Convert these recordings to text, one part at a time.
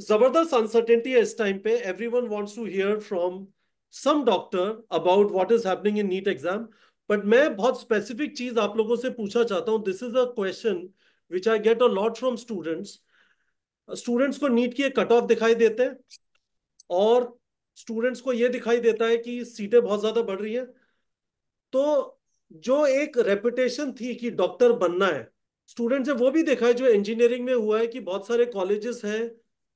जबरदस्त अनसर्टेनिटी है इस टाइम पे everyone wants to hear from some doctor about what is happening in NEET exam but मैं बहुत स्पेसिफिक चीज आप लोगों से पूछना चाहता हूँ this is a question which I get a lot from students students को नीट की कट ऑफ दिखाई देते हैं और स्टूडेंट्स को ये दिखाई देता है कि सीटें बहुत ज्यादा बढ़ रही है तो जो एक रेपुटेशन थी कि डॉक्टर बनना है स्टूडेंट ने वो भी देखा है जो इंजीनियरिंग में हुआ है कि बहुत सारे कॉलेजेस हैं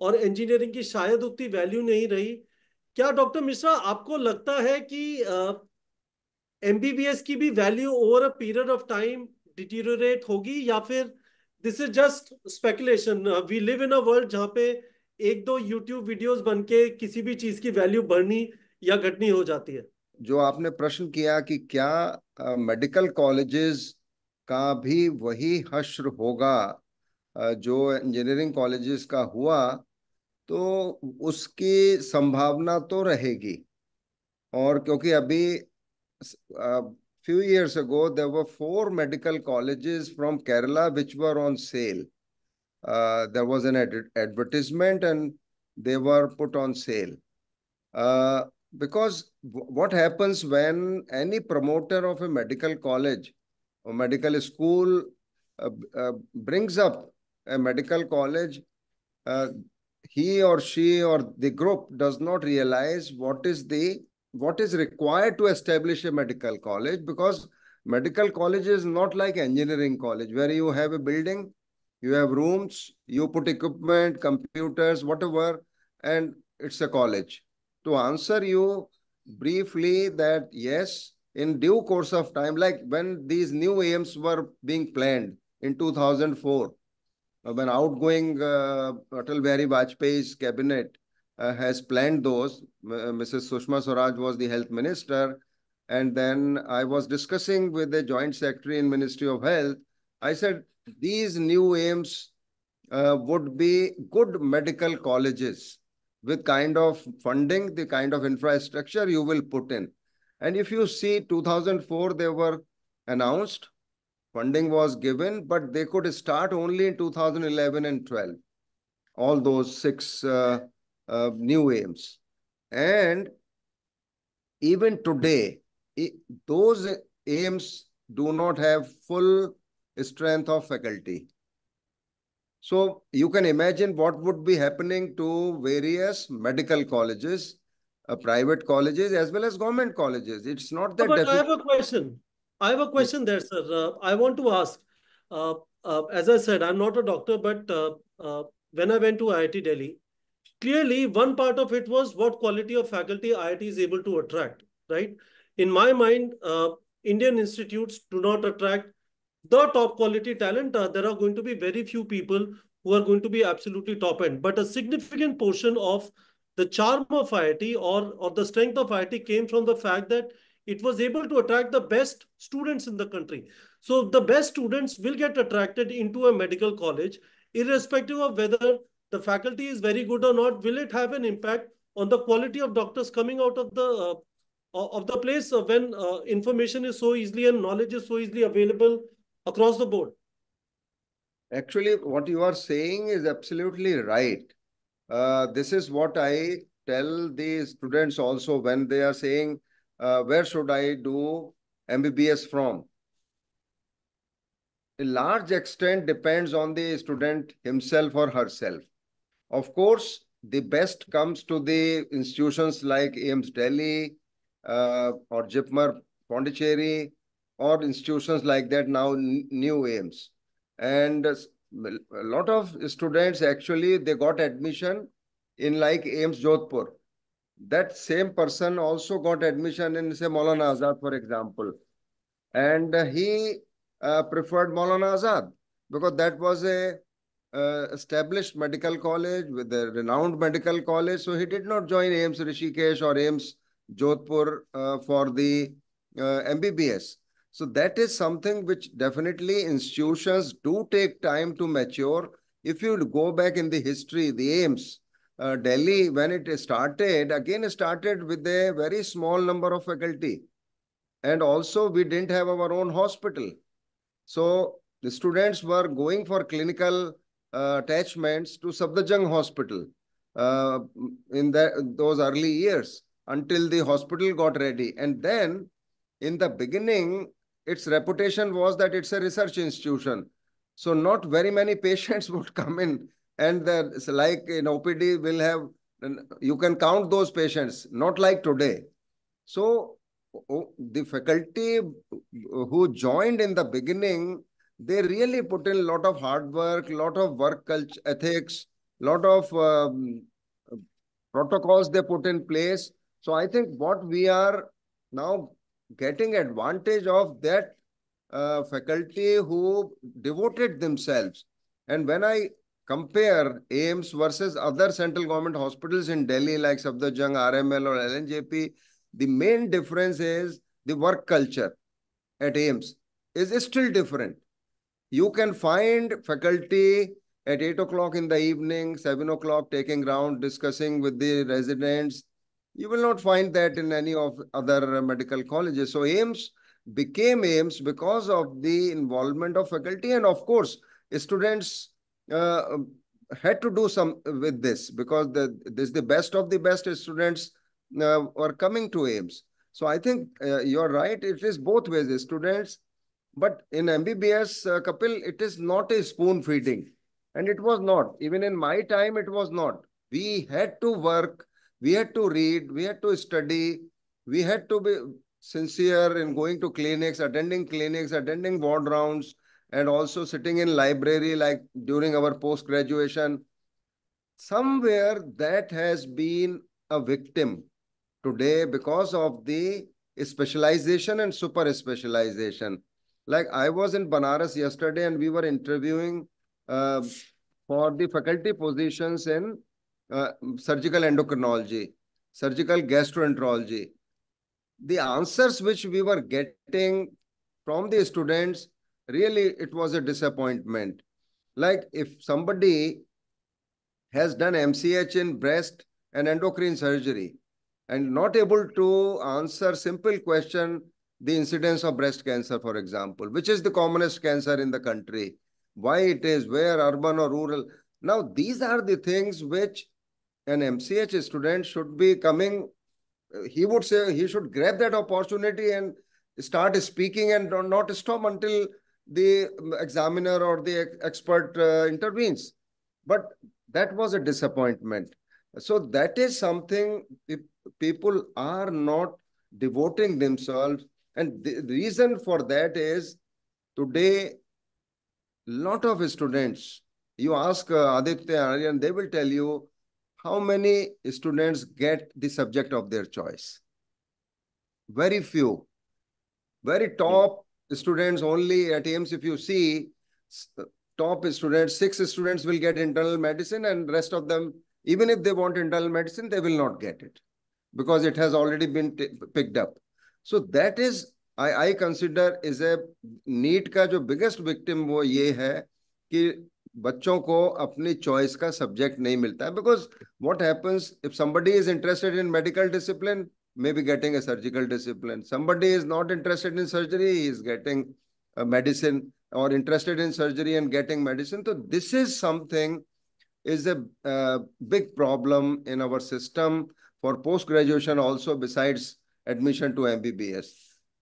और इंजीनियरिंग की शायद उतनी वैल्यू नहीं रही क्या डॉक्टर मिश्रा आपको लगता है कि एम uh, की भी value over a period of time deteriorate होगी या फिर this is just speculation we live in a world जहां पे एक दो यूट्यूब वीडियोस बन के किसी भी चीज की वैल्यू बढ़नी या घटनी हो जाती है जो आपने प्रश्न किया कि क्या मेडिकल uh, कॉलेजेस का भी वही हश्र होगा uh, जो इंजीनियरिंग कॉलेजेस का हुआ तो उसकी संभावना तो रहेगी और क्योंकि अभी few years ago there were four medical colleges from Kerala which were on sale there was an advertisement and they were put on sale because what happens when any promoter of a medical college medical school brings up a medical college he or she or the group does not realize what is the what is required to establish a medical college because medical college is not like engineering college where you have a building you have rooms you put equipment computers whatever and it's a college to answer you briefly that yes in due course of time like when these new aims were being planned in 2004 uh, when outgoing uh, Atal Bihari Vajpayee's cabinet uh, has planned those, Mrs. Sushma Swaraj was the health minister, and then I was discussing with the joint secretary in Ministry of Health. I said these new aims uh, would be good medical colleges with kind of funding, the kind of infrastructure you will put in. And if you see 2004, they were announced funding was given, but they could start only in 2011 and 12, all those six uh, uh, new aims. And even today, it, those aims do not have full strength of faculty. So you can imagine what would be happening to various medical colleges, uh, private colleges, as well as government colleges. It's not that. but I have a question. I have a question there, sir. Uh, I want to ask, uh, uh, as I said, I'm not a doctor, but uh, uh, when I went to IIT Delhi, clearly one part of it was what quality of faculty IIT is able to attract, right? In my mind, uh, Indian institutes do not attract the top quality talent. there are going to be very few people who are going to be absolutely top end, but a significant portion of the charm of IIT or, or the strength of IIT came from the fact that it was able to attract the best students in the country. So the best students will get attracted into a medical college, irrespective of whether the faculty is very good or not. Will it have an impact on the quality of doctors coming out of the uh, of the place uh, when uh, information is so easily and knowledge is so easily available across the board? Actually, what you are saying is absolutely right. Uh, this is what I tell the students also when they are saying uh, where should I do MBBS from? A large extent depends on the student himself or herself. Of course, the best comes to the institutions like AIMS Delhi uh, or JIPMER Pondicherry or institutions like that now, new AIMS. And a lot of students actually, they got admission in like AIMS Jodhpur that same person also got admission in, say, Maulana Azad, for example. And he uh, preferred Maulana Azad because that was a uh, established medical college with a renowned medical college. So he did not join AIMS Rishikesh or AIMS Jodhpur uh, for the uh, MBBS. So that is something which definitely institutions do take time to mature. If you go back in the history, the AIMS, uh, Delhi, when it started, again started with a very small number of faculty. And also we didn't have our own hospital. So the students were going for clinical uh, attachments to Sabdajang Hospital uh, in the, those early years until the hospital got ready. And then in the beginning, its reputation was that it's a research institution. So not very many patients would come in and the, like in OPD will have, you can count those patients, not like today. So the faculty who joined in the beginning, they really put in a lot of hard work, lot of work culture, ethics, lot of um, protocols they put in place. So I think what we are now getting advantage of that uh, faculty who devoted themselves. And when I compare AIMS versus other central government hospitals in Delhi like Sabdarjung, RML or LNJP, the main difference is the work culture at AIMS is, is still different. You can find faculty at 8 o'clock in the evening, 7 o'clock taking round, discussing with the residents. You will not find that in any of other medical colleges. So AIMS became AIMS because of the involvement of faculty and of course, students uh, had to do some uh, with this because the this the best of the best students uh, coming to AIMS. So I think uh, you're right. It is both ways, the students. But in MBBS, uh, Kapil, it is not a spoon feeding. And it was not. Even in my time, it was not. We had to work. We had to read. We had to study. We had to be sincere in going to clinics, attending clinics, attending ward rounds, and also sitting in library like during our post graduation somewhere that has been a victim today because of the specialization and super specialization like i was in banaras yesterday and we were interviewing uh, for the faculty positions in uh, surgical endocrinology surgical gastroenterology the answers which we were getting from the students really it was a disappointment. Like if somebody has done MCH in breast and endocrine surgery and not able to answer simple question, the incidence of breast cancer, for example, which is the commonest cancer in the country, why it is, where urban or rural. Now, these are the things which an MCH student should be coming. He would say he should grab that opportunity and start speaking and not stop until the examiner or the expert uh, intervenes. But that was a disappointment. So that is something people are not devoting themselves. And the reason for that is today, lot of students, you ask uh, Aditya Aryan, they will tell you how many students get the subject of their choice. Very few. Very top students only at AIMS, if you see, top students, six students will get internal medicine and rest of them, even if they want internal medicine, they will not get it because it has already been picked up. So that is, I, I consider is a need का जो biggest victim वो ये है कि बच्चों को अपनी choice का subject नहीं मिलता है because what happens if somebody is interested in medical maybe getting a surgical discipline. Somebody is not interested in surgery, he is getting a medicine or interested in surgery and getting medicine. So this is something is a uh, big problem in our system for post-graduation also besides admission to MBBS.